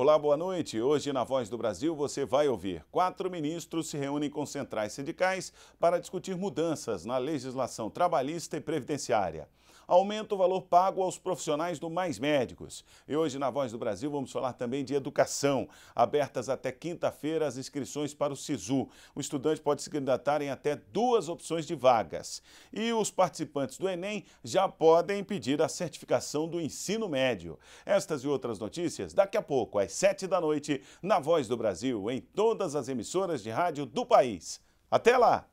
Olá, boa noite. Hoje, na Voz do Brasil, você vai ouvir. Quatro ministros se reúnem com centrais sindicais para discutir mudanças na legislação trabalhista e previdenciária. Aumenta o valor pago aos profissionais do Mais Médicos. E hoje, na Voz do Brasil, vamos falar também de educação. Abertas até quinta-feira as inscrições para o SISU. O estudante pode se candidatar em até duas opções de vagas. E os participantes do Enem já podem pedir a certificação do ensino médio. Estas e outras notícias daqui a pouco, às às 7 da noite, na Voz do Brasil, em todas as emissoras de rádio do país. Até lá!